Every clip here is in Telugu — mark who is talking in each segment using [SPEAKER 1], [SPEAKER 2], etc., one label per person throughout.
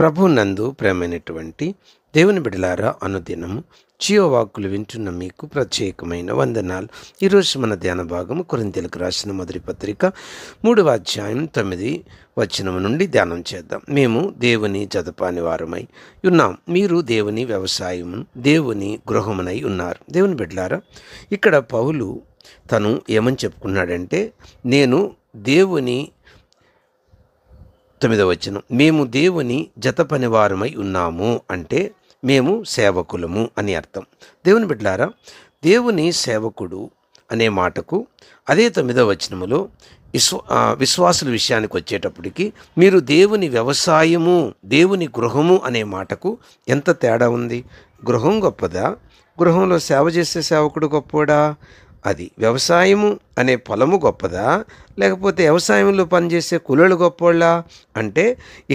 [SPEAKER 1] ప్రభు నందు ప్రేమైనటువంటి దేవుని బిడలారా అనుదినము చియోవాకులు వింటున్న మీకు ప్రత్యేకమైన వందనాలు ఈరోజు మన ధ్యాన భాగము కొరింతలకు రాసిన మొదటి పత్రిక మూడవ అధ్యాయం తొమ్మిది వచనం నుండి ధ్యానం చేద్దాం మేము దేవుని జతపాని వారమై ఉన్నాం మీరు దేవుని వ్యవసాయం దేవుని గృహమునై ఉన్నారు దేవుని బిడ్డలారా ఇక్కడ పౌలు తను ఏమని చెప్పుకున్నాడంటే నేను దేవుని తొమ్మిదవ వచనం మేము దేవుని జత పనివారమై ఉన్నాము అంటే మేము సేవకులము అని అర్థం దేవుని బిడ్డారా దేవుని సేవకుడు అనే మాటకు అదే తొమ్మిదవ వచనములో విశ్వాసుల విషయానికి వచ్చేటప్పటికి మీరు దేవుని వ్యవసాయము దేవుని గృహము అనే మాటకు ఎంత తేడా ఉంది గృహం గొప్పదా గృహంలో సేవ చేసే సేవకుడు గొప్పోడా అది వ్యవసాయము అనే పొలము గొప్పదా లేకపోతే వ్యవసాయంలో పనిచేసే కులలు గొప్పవాళ్ళ అంటే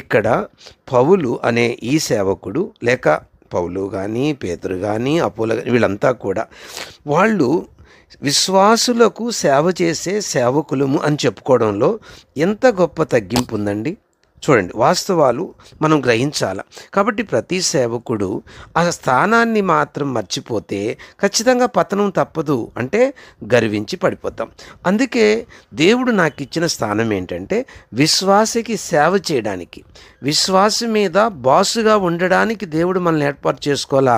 [SPEAKER 1] ఇక్కడ పౌలు అనే ఈ సేవకుడు లేక పౌలు కానీ పేతురు కానీ అపోల వీళ్ళంతా కూడా వాళ్ళు విశ్వాసులకు సేవ చేసే సేవకులము అని చెప్పుకోవడంలో ఎంత గొప్ప తగ్గింపు ఉందండి చూడండి వాస్తవాలు మనం గ్రహించాలి కాబట్టి ప్రతి సేవకుడు ఆ స్థానాన్ని మాత్రం మర్చిపోతే ఖచ్చితంగా పతనం తప్పదు అంటే గర్వించి పడిపోతాం అందుకే దేవుడు నాకు ఇచ్చిన స్థానం ఏంటంటే విశ్వాసకి సేవ చేయడానికి విశ్వాసం మీద బాసుగా ఉండడానికి దేవుడు మనల్ని ఏర్పాటు చేసుకోవాలా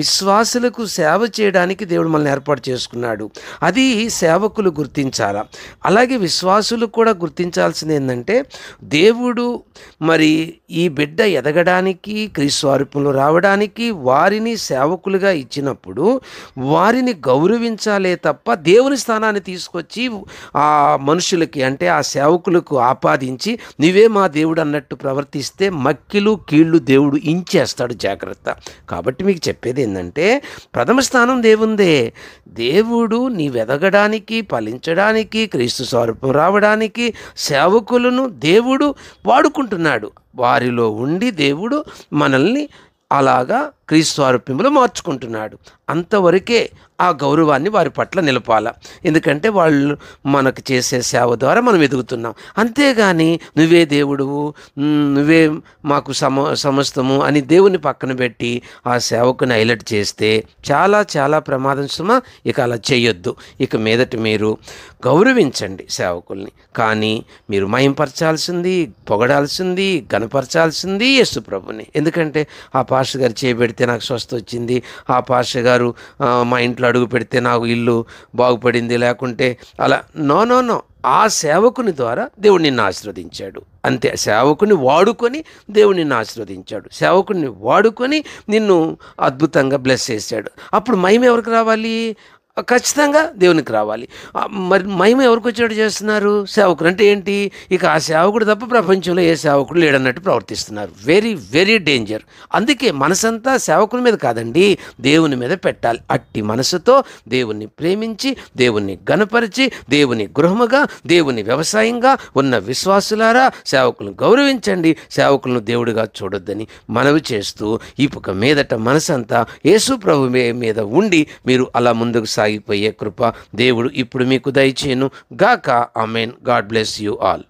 [SPEAKER 1] విశ్వాసులకు సేవ చేయడానికి దేవుడు మనల్ని ఏర్పాటు చేసుకున్నాడు అది సేవకులు గుర్తించాలా అలాగే విశ్వాసులు కూడా గుర్తించాల్సింది ఏంటంటే దేవుడు మరి ఈ బిడ్డ ఎదగడానికి క్రీస్వారూపంలో రావడానికి వారిని సేవకులుగా ఇచ్చినప్పుడు వారిని గౌరవించాలే తప్ప దేవుని స్థానాన్ని తీసుకొచ్చి ఆ మనుషులకి అంటే ఆ సేవకులకు ఆపాదించి నువ్వే మా దేవుడు అన్నట్టు ప్రవర్తిస్తే మక్కిలు కీళ్ళు దేవుడు ఇంచేస్తాడు జాగ్రత్త కాబట్టి మీకు చెప్పేది ఏంటంటే ప్రథమ స్థానం దేవుందే దేవుడు నీవెదగడానికి ఫలించడానికి క్రీస్తు స్వరూపం రావడానికి సేవకులను దేవుడు వాడు అనుకుంటున్నాడు వారిలో ఉండి దేవుడు మనల్ని అలాగా క్రీస్తు క్రీస్తువారూప్యములు మార్చుకుంటున్నాడు అంతవరకే ఆ గౌరవాన్ని వారి పట్ల నిలపాల ఎందుకంటే వాళ్ళు మనకు చేసే సేవ ద్వారా మనం ఎదుగుతున్నాం అంతేగాని నువ్వే దేవుడువు నువ్వే మాకు సమ సమస్తము అని దేవుని పక్కన పెట్టి ఆ సేవకుని హైలైట్ చేస్తే చాలా చాలా ప్రమాదం సుమ ఇక అలా చేయొద్దు ఇక మీదటి మీరు గౌరవించండి సేవకుల్ని కానీ మీరు మయంపరచాల్సింది పొగడాల్సింది గనపరచాల్సింది యేసు ప్రభుని ఎందుకంటే ఆ పాస్టర్ గారు చేయబెడితే పెడితే నాకు స్వస్థ వచ్చింది ఆ పాష గారు మా ఇంట్లో అడుగు పెడితే నాకు ఇల్లు బాగుపడింది లేకుంటే అలా నో నో నో ఆ సేవకుని ద్వారా దేవుడు నిన్ను ఆశీర్వదించాడు అంతే సేవకుని వాడుకొని దేవుడు నిన్ను ఆశీర్వదించాడు సేవకుని వాడుకొని నిన్ను అద్భుతంగా బ్లెస్ చేశాడు అప్పుడు మహిమ ఎవరికి రావాలి ఖచ్చితంగా దేవునికి రావాలి మరి మహిమ ఎవరికి వచ్చినట్టు చేస్తున్నారు సేవకుడు అంటే ఏంటి ఇక ఆ సేవకుడు తప్ప ప్రపంచంలో ఏ సేవకుడు లేడన్నట్టు ప్రవర్తిస్తున్నారు వెరీ వెరీ డేంజర్ అందుకే మనసంతా సేవకుల మీద కాదండి దేవుని మీద పెట్టాలి అట్టి మనసుతో దేవుణ్ణి ప్రేమించి దేవుణ్ణి గనపరిచి దేవుని గృహముగా దేవుని వ్యవసాయంగా ఉన్న విశ్వాసులారా సేవకులను గౌరవించండి సేవకులను దేవుడిగా చూడొద్దని మనవి చేస్తూ ఇప్పుక మీదట మనసంతా యేసు ప్రభు మీద ఉండి మీరు అలా ముందుకు సా సాగిపోయే కృప దేవుడు ఇప్పుడు మీకు దయచేయను గాక may God bless you all